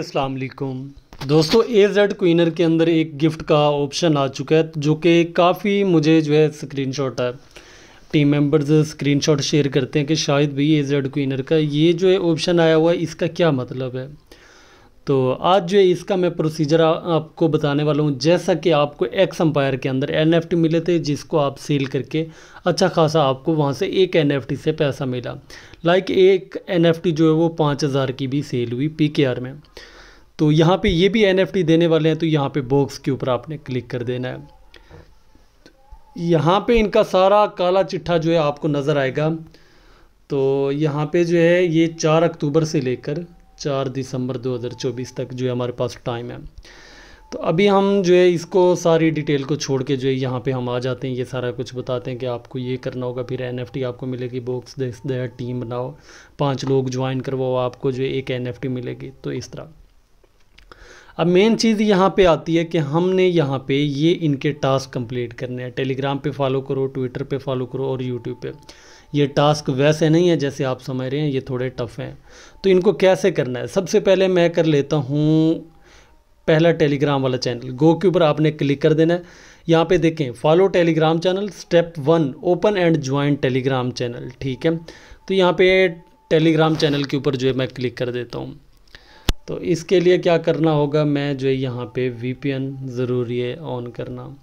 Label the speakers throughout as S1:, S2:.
S1: असलकुम दोस्तों ए जेड क्वीनर के अंदर एक गिफ्ट का ऑप्शन आ चुका है जो कि काफ़ी मुझे जो है स्क्रीनशॉट है टीम मेंबर्स स्क्रीनशॉट शेयर करते हैं कि शायद भी ए जेड क्वीनर का ये जो है ऑप्शन आया हुआ है इसका क्या मतलब है तो आज जो इसका मैं प्रोसीजर आपको बताने वाला हूँ जैसा कि आपको एक्स अम्पायर के अंदर एन मिले थे जिसको आप सील करके अच्छा खासा आपको वहाँ से एक एन से पैसा मिला लाइक एक एन जो है वो पाँच हज़ार की भी सेल हुई पी में तो यहाँ पे ये भी एन देने वाले हैं तो यहाँ पे बॉक्स के ऊपर आपने क्लिक कर देना है यहाँ पर इनका सारा काला चिट्ठा जो है आपको नज़र आएगा तो यहाँ पे जो है ये चार अक्टूबर से लेकर चार दिसंबर 2024 तक जो है हमारे पास टाइम है तो अभी हम जो है इसको सारी डिटेल को छोड़ के जो है यहाँ पे हम आ जाते हैं ये सारा कुछ बताते हैं कि आपको ये करना होगा फिर एन आपको मिलेगी बॉक्स दस दया टीम बनाओ पांच लोग ज्वाइन करवाओ आपको जो है एक एन मिलेगी तो इस तरह अब मेन चीज़ यहाँ पे आती है कि हमने यहाँ पे ये इनके टास्क कंप्लीट करने हैं टेलीग्राम पे फॉलो करो ट्विटर पे फॉलो करो और यूट्यूब पे ये टास्क वैसे नहीं है जैसे आप समझ रहे हैं ये थोड़े टफ़ हैं तो इनको कैसे करना है सबसे पहले मैं कर लेता हूँ पहला टेलीग्राम वाला चैनल गो के ऊपर आपने क्लिक कर देना है यहाँ पे देखें follow Telegram channel step one open and join Telegram channel ठीक है तो यहाँ पे टेलीग्राम चैनल के ऊपर जो है मैं क्लिक कर देता हूँ तो इसके लिए क्या करना होगा मैं जो है यहाँ पे वीपीएन ज़रूरी है ऑन करना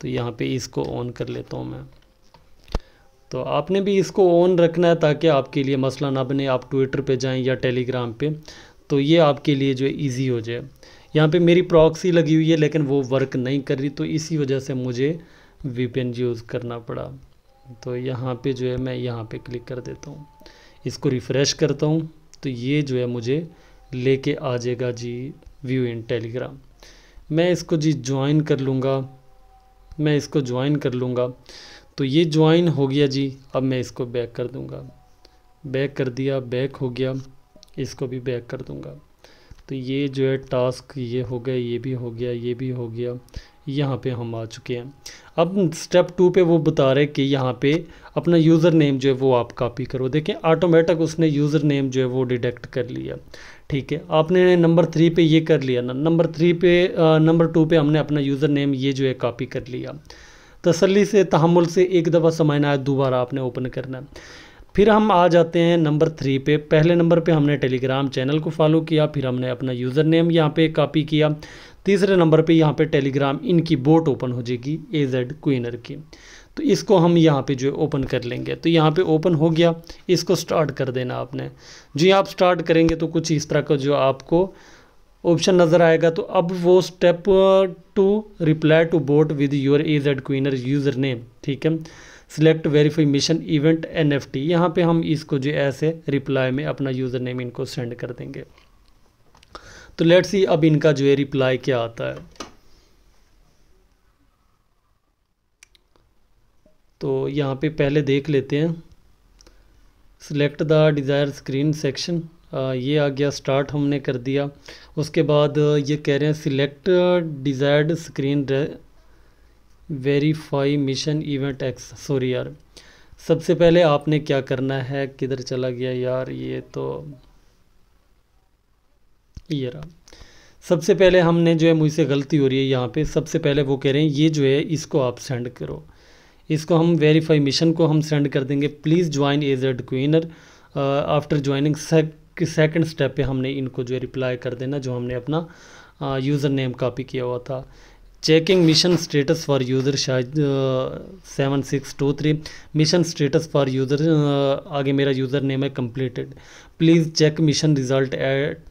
S1: तो यहाँ पे इसको ऑन कर लेता हूँ मैं तो आपने भी इसको ऑन रखना है ताकि आपके लिए मसला ना बने आप ट्विटर पे जाएं या टेलीग्राम पे तो ये आपके लिए जो है ईजी हो जाए यहाँ पे मेरी प्रॉक्सी लगी हुई है लेकिन वो वर्क नहीं कर रही तो इसी वजह से मुझे वी यूज़ करना पड़ा तो यहाँ पे जो है मैं यहाँ पे क्लिक कर देता हूँ इसको रिफ़्रेश करता हूँ तो ये जो है मुझे लेके आ जाएगा जी व्यू इन टेलीग्राम मैं इसको जी ज्वाइन कर लूँगा मैं इसको ज्वाइन कर लूँगा तो ये ज्वाइन हो गया जी अब मैं इसको बैक कर दूंगा बैक कर दिया बैक हो गया इसको भी बैक कर दूंगा तो ये जो है टास्क ये हो गया ये भी हो गया ये भी हो गया यहाँ पे हम आ चुके हैं अब स्टेप टू पे वो बता रहे कि यहाँ पे अपना यूज़र नेम जो है वो आप कॉपी करो देखें ऑटोमेटिक उसने यूज़र नेम जो है वो डिटेक्ट कर लिया ठीक है आपने नंबर थ्री पे ये कर लिया ना नंबर थ्री पे नंबर टू पे हमने अपना यूज़र नेम ये जो है कॉपी कर लिया तसल्ली से तहमुल से एक दफ़ा समाना है दोबारा आपने ओपन करना है फिर हम आ जाते हैं नंबर थ्री पे पहले नंबर पे हमने टेलीग्राम चैनल को फॉलो किया फिर हमने अपना यूज़र नेम यहाँ पे कॉपी किया तीसरे नंबर पे यहाँ पे टेलीग्राम इनकी बोट ओपन हो जाएगी ए जेड क्वीनर की तो इसको हम यहाँ पे जो है ओपन कर लेंगे तो यहाँ पे ओपन हो गया इसको स्टार्ट कर देना आपने जी आप स्टार्ट करेंगे तो कुछ इस तरह का जो आपको ऑप्शन नज़र आएगा तो अब वो step two reply to bot with your ए एड क्वीनर यूज़र नेम ठीक है select verify mission event N F T यहाँ पर हम इसको जो ऐसे रिप्लाई में अपना यूज़र नेम इनको सेंड कर देंगे तो लेट्स सी अब इनका जो है रिप्लाई क्या आता है तो यहाँ पे पहले देख लेते हैं select the desire screen section ये आ गया स्टार्ट हमने कर दिया उसके बाद ये कह रहे हैं select desired screen verify mission event X sorry यार सबसे पहले आपने क्या करना है किधर चला गया यार ये तो ये रहा सबसे पहले हमने जो है मुझसे गलती हो रही है यहाँ पे सबसे पहले वो कह रहे हैं ये जो है इसको आप सेंड करो इसको हम वेरीफाई मिशन को हम सेंड कर देंगे प्लीज़ ज्वाइन एज एड क्वीनर आफ्टर ज्वाइनिंग सेक कि सेकंड स्टेप पे हमने इनको जो है रिप्लाई कर देना जो हमने अपना यूज़र नेम कॉपी किया हुआ था checking mission status for user शायद seven six two three mission status for user आगे मेरा यूज़र नेम है completed please check mission result at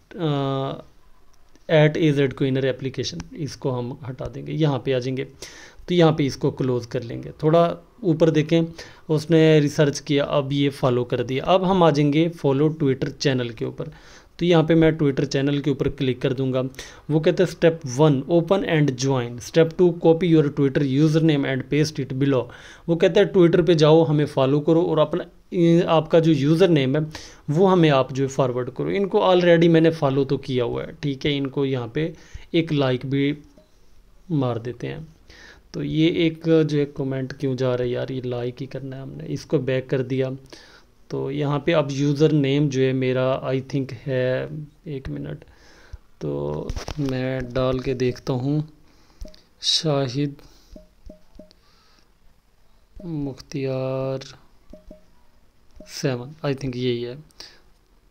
S1: at एड को क्विनर एप्लीकेशन इसको हम हटा देंगे यहाँ पे आ जाएंगे तो यहाँ पे इसको क्लोज़ कर लेंगे थोड़ा ऊपर देखें उसने रिसर्च किया अब ये फॉलो कर दिया अब हम आ जाएंगे फॉलो ट्विटर चैनल के ऊपर तो यहाँ पे मैं ट्विटर चैनल के ऊपर क्लिक कर दूंगा वो कहते हैं step one open and join step two copy your Twitter user name and paste it below वो कहते हैं ट्विटर पे जाओ हमें फॉलो करो और अपना आपका जो यूज़र नेम है वो हमें आप जो है फॉरवर्ड करो इनको ऑलरेडी मैंने फॉलो तो किया हुआ है ठीक है इनको यहाँ पे एक लाइक भी मार देते हैं तो ये एक जो है कमेंट क्यों जा रहा है यार ये लाइक ही करना है हमने इसको बैक कर दिया तो यहाँ पे अब यूज़र नेम जो है मेरा आई थिंक है एक मिनट तो मैं डाल के देखता हूँ Shahid Mukhtiyar seven I think यही है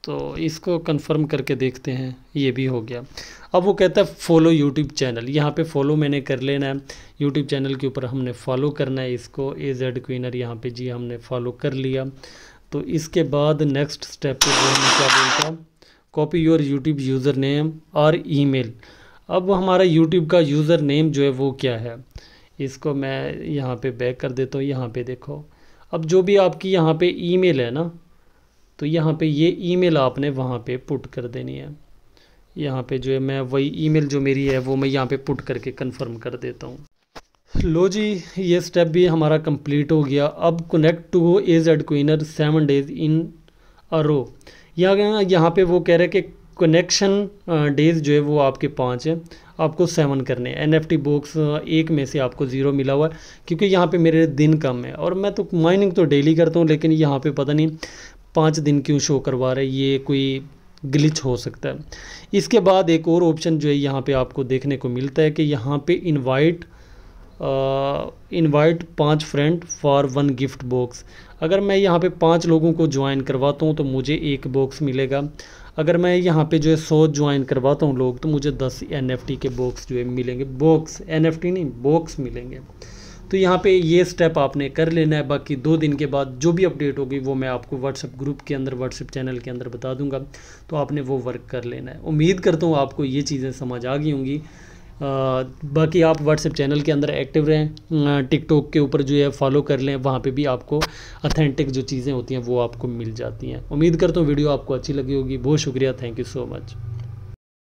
S1: तो इसको कंफर्म करके देखते हैं ये भी हो गया अब वो कहता है फॉलो यूट्यूब चैनल यहाँ पे फॉलो मैंने कर लेना है यूट्यूब चैनल के ऊपर हमने फॉलो करना है इसको ए जेड क्वीनर यहाँ पे जी हमने फॉलो कर लिया तो इसके बाद नेक्स्ट स्टेप पे जो हमें क्या बोलता copy your YouTube user name और ईमेल अब हमारा यूट्यूब का यूज़र नेम जो है वो क्या है इसको मैं यहाँ पर बैक कर देता हूँ यहाँ पर देखो अब जो भी आपकी यहाँ ई मेल है ना तो यहाँ पे ये ईमेल आपने वहाँ पे पुट कर देनी है यहाँ पे जो है मैं वही ईमेल जो मेरी है वो मैं यहाँ पे पुट करके कंफर्म कर देता हूँ लो जी ये स्टेप भी हमारा कंप्लीट हो गया अब कनेक्ट टू एज एड क्वीनर seven days in a row यहाँ यहाँ पे वो कह रहे हैं कि कनेक्शन डेज जो है वो आपके पाँच है आपको सेवन करने हैं एन एफ टी बॉक्स एक में से आपको ज़ीरो मिला हुआ है क्योंकि यहाँ पे मेरे दिन कम है और मैं तो माइनिंग तो डेली करता हूँ लेकिन यहाँ पे पता नहीं पाँच दिन क्यों शो करवा रहे ये कोई ग्लिच हो सकता है इसके बाद एक और ऑप्शन जो है यहाँ पे आपको देखने को मिलता है कि यहाँ पे इनवाइट इनवाइट पांच friend for one gift box अगर मैं यहाँ पे पांच लोगों को ज्वाइन करवाता हूँ तो मुझे एक बॉक्स मिलेगा अगर मैं यहाँ पे जो है सौ ज्वाइन करवाता हूँ लोग तो मुझे दस एन के बॉक्स जो है मिलेंगे बॉक्स एन नहीं बॉक्स मिलेंगे तो यहाँ पे ये स्टेप आपने कर लेना है बाकी दो दिन के बाद जो भी अपडेट होगी वो मैं आपको व्हाट्सअप ग्रुप के अंदर व्हाट्सअप चैनल के अंदर बता दूंगा तो आपने वो वर्क कर लेना है उम्मीद करता हूँ आपको ये चीज़ें समझ आ गई होंगी बाकी आप व्हाट्सएप चैनल के अंदर एक्टिव रहें टिकटॉक के ऊपर जो है फॉलो कर लें वहाँ पे भी आपको अथेंटिक जो चीज़ें होती हैं वो आपको मिल जाती हैं उम्मीद करता हूँ वीडियो आपको अच्छी लगी होगी बहुत शुक्रिया थैंक यू सो मच